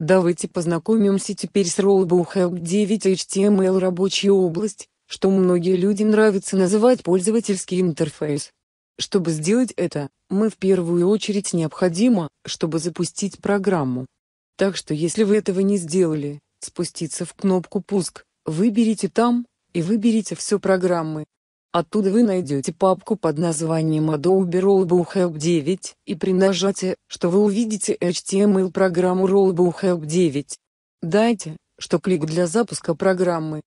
Давайте познакомимся теперь с Rollbow Help 9 HTML рабочая область, что многие люди нравится называть пользовательский интерфейс. Чтобы сделать это, мы в первую очередь необходимо, чтобы запустить программу. Так что если вы этого не сделали, спуститься в кнопку «Пуск», выберите там, и выберите все программы, Оттуда вы найдете папку под названием Adobe Rollbook Help 9, и при нажатии, что вы увидите HTML-программу Rollbook Help 9. Дайте, что клик для запуска программы.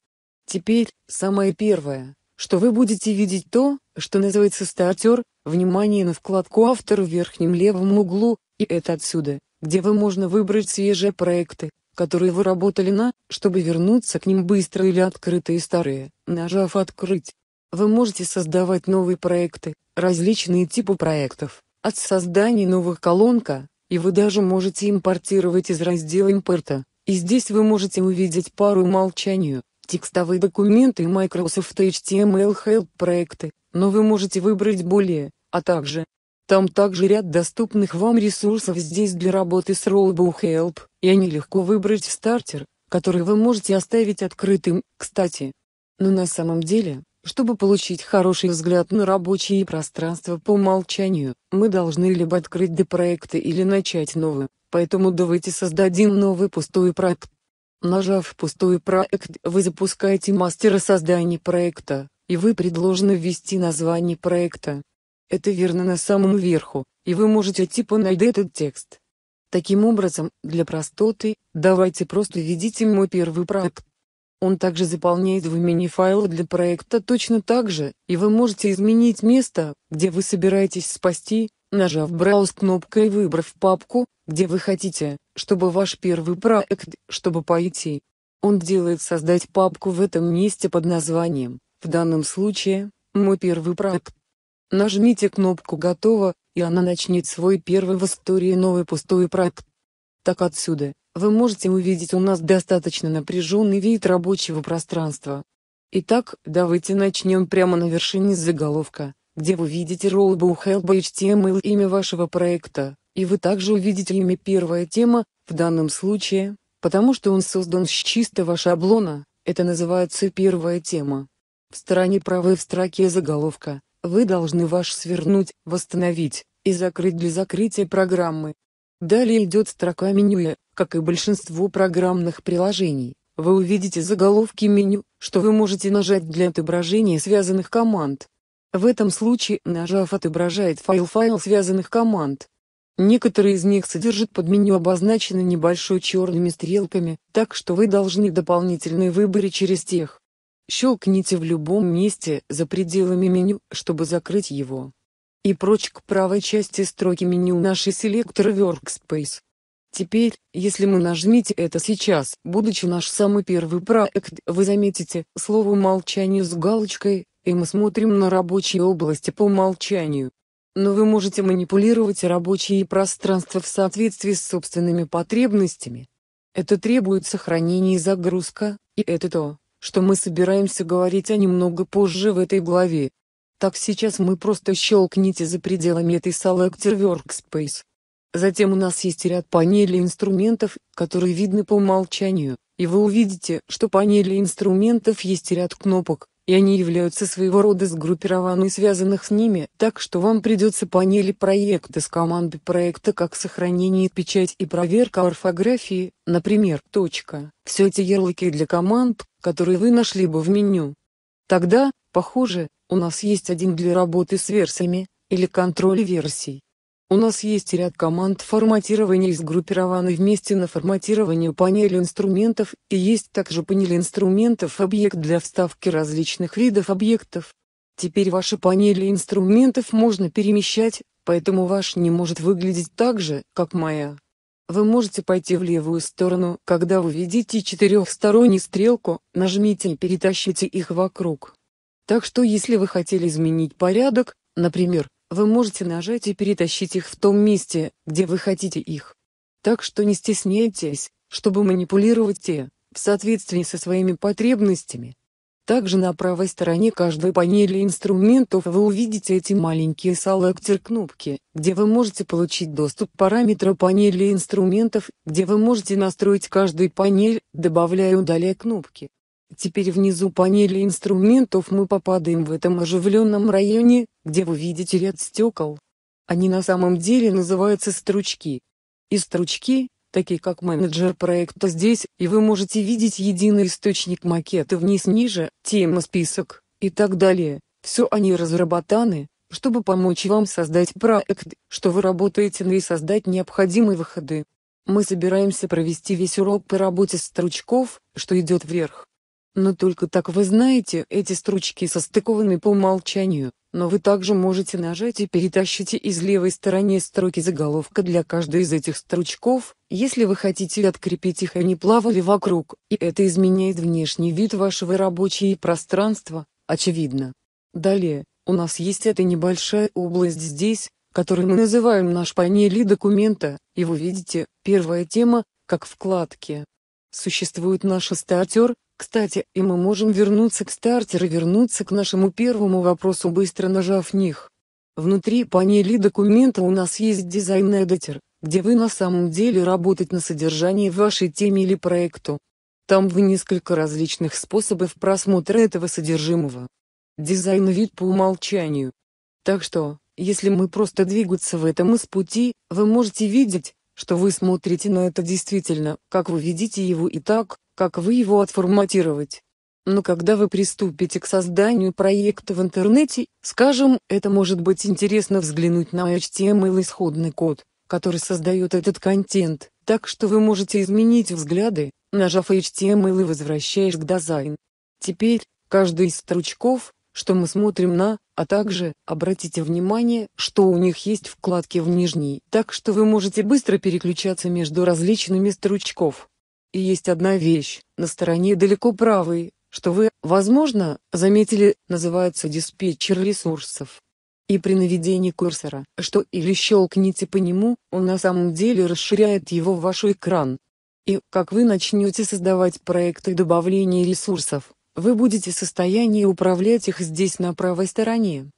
Теперь, самое первое, что вы будете видеть то, что называется стартер, внимание на вкладку автор в верхнем левом углу, и это отсюда, где вы можно выбрать свежие проекты, которые вы работали на, чтобы вернуться к ним быстро или открытые старые, нажав «Открыть». Вы можете создавать новые проекты, различные типы проектов, от создания новых колонка, и вы даже можете импортировать из раздела импорта. И здесь вы можете увидеть пару умолчанию, текстовые документы и Microsoft HTML Help проекты, но вы можете выбрать более, а также там также ряд доступных вам ресурсов здесь для работы с Rollbook Help, и они легко выбрать стартер, который вы можете оставить открытым, кстати. Но ну на самом деле, чтобы получить хороший взгляд на рабочие пространства по умолчанию, мы должны либо открыть до или начать новый, поэтому давайте создадим новый пустой проект. Нажав пустой проект, вы запускаете мастера создания проекта, и вы предложены ввести название проекта. Это верно на самом верху, и вы можете типа найти этот текст. Таким образом, для простоты, давайте просто введите мой первый проект. Он также заполняет в мини файлы для проекта точно так же, и вы можете изменить место, где вы собираетесь спасти, нажав «Браус» кнопкой и выбрав папку, где вы хотите, чтобы ваш первый проект, чтобы пойти. Он делает создать папку в этом месте под названием, в данном случае, «Мой первый проект». Нажмите кнопку «Готово», и она начнет свой первый в истории новый пустой проект. Так отсюда, вы можете увидеть у нас достаточно напряженный вид рабочего пространства. Итак, давайте начнем прямо на вершине заголовка, где вы видите Rollbow Help HTML имя вашего проекта, и вы также увидите имя первая тема, в данном случае, потому что он создан с чистого шаблона, это называется первая тема. В стороне правой в строке заголовка, вы должны ваш свернуть, восстановить и закрыть для закрытия программы. Далее идет строка меню как и большинство программных приложений, вы увидите заголовки меню, что вы можете нажать для отображения связанных команд. В этом случае нажав отображает файл-файл связанных команд. Некоторые из них содержат под меню обозначены небольшой черными стрелками, так что вы должны дополнительные выборы через тех. Щелкните в любом месте за пределами меню, чтобы закрыть его. И прочь к правой части строки меню наши селектора Workspace. Теперь, если мы нажмите это сейчас, будучи наш самый первый проект, вы заметите слово «молчание» с галочкой, и мы смотрим на рабочие области по умолчанию. Но вы можете манипулировать рабочие пространства в соответствии с собственными потребностями. Это требует сохранения и загрузка, и это то, что мы собираемся говорить о немного позже в этой главе. Так сейчас мы просто щелкните за пределами этой Selector Workspace. Затем у нас есть ряд панелей инструментов, которые видны по умолчанию, и вы увидите, что панели инструментов есть ряд кнопок, и они являются своего рода сгруппированы и связанных с ними, так что вам придется панели проекта с командой проекта как сохранение печать и проверка орфографии, например, точка, все эти ярлыки для команд, которые вы нашли бы в меню. Тогда, похоже, у нас есть один для работы с версиями, или контроля версий. У нас есть ряд команд форматирования и сгруппированы вместе на форматирование панели инструментов, и есть также панель инструментов объект для вставки различных видов объектов. Теперь ваши панели инструментов можно перемещать, поэтому ваш не может выглядеть так же, как моя. Вы можете пойти в левую сторону, когда вы видите четырехстороннюю стрелку, нажмите и перетащите их вокруг. Так что если вы хотели изменить порядок, например, вы можете нажать и перетащить их в том месте, где вы хотите их. Так что не стесняйтесь, чтобы манипулировать те, в соответствии со своими потребностями. Также на правой стороне каждой панели инструментов вы увидите эти маленькие селектор кнопки, где вы можете получить доступ к параметрам панели инструментов, где вы можете настроить каждую панель, добавляя и удаляя кнопки. Теперь внизу панели инструментов мы попадаем в этом оживленном районе, где вы видите ряд стекол. Они на самом деле называются стручки. И стручки, такие как менеджер проекта здесь, и вы можете видеть единый источник макета вниз ниже, тема список, и так далее. Все они разработаны, чтобы помочь вам создать проект, что вы работаете на и создать необходимые выходы. Мы собираемся провести весь урок по работе стручков, что идет вверх. Но только так вы знаете, эти строчки состыкованы по умолчанию, но вы также можете нажать и перетащить из левой стороны строки заголовка для каждой из этих стручков, если вы хотите открепить их, они плавали вокруг, и это изменяет внешний вид вашего рабочего пространства, очевидно. Далее, у нас есть эта небольшая область здесь, которую мы называем наш панели документа, и вы видите, первая тема, как вкладки. Существует наш стартер, кстати, и мы можем вернуться к стартеру, вернуться к нашему первому вопросу, быстро нажав них. Внутри панели документа у нас есть дизайн-эдитер, где вы на самом деле работать на содержании вашей теме или проекту. Там вы несколько различных способов просмотра этого содержимого. Дизайн вид по умолчанию. Так что, если мы просто двигаться в этом из пути, вы можете видеть, что вы смотрите на это действительно, как вы видите его и так, как вы его отформатировать. Но когда вы приступите к созданию проекта в интернете, скажем, это может быть интересно взглянуть на HTML исходный код, который создает этот контент, так что вы можете изменить взгляды, нажав HTML и возвращаясь к дизайн. Теперь, каждый из стручков, что мы смотрим на, а также, обратите внимание, что у них есть вкладки в нижней, так что вы можете быстро переключаться между различными стручков. И есть одна вещь, на стороне далеко правой, что вы, возможно, заметили, называется диспетчер ресурсов. И при наведении курсора, что или щелкните по нему, он на самом деле расширяет его в ваш экран. И, как вы начнете создавать проекты добавления ресурсов, вы будете в состоянии управлять их здесь на правой стороне.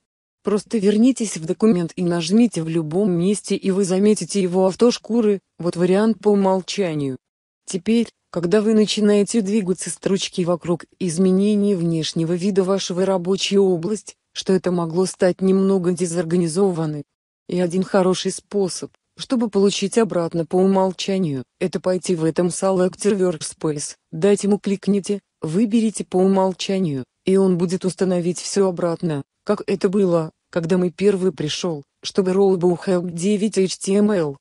Просто вернитесь в документ и нажмите в любом месте и вы заметите его автошкуры, вот вариант по умолчанию. Теперь, когда вы начинаете двигаться строчки вокруг изменения внешнего вида вашего рабочей области, что это могло стать немного дезорганизованной. И один хороший способ, чтобы получить обратно по умолчанию, это пойти в этом Selector Workspace, дать ему кликните, выберите по умолчанию, и он будет установить все обратно, как это было, когда мы первый пришел, чтобы Robo Help 9 HTML.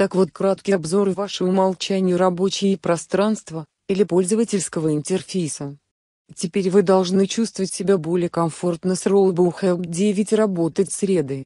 Так вот краткий обзор вашего умолчанию рабочее пространство или пользовательского интерфейса. Теперь вы должны чувствовать себя более комфортно с Rollbook Help 9 и работать средой,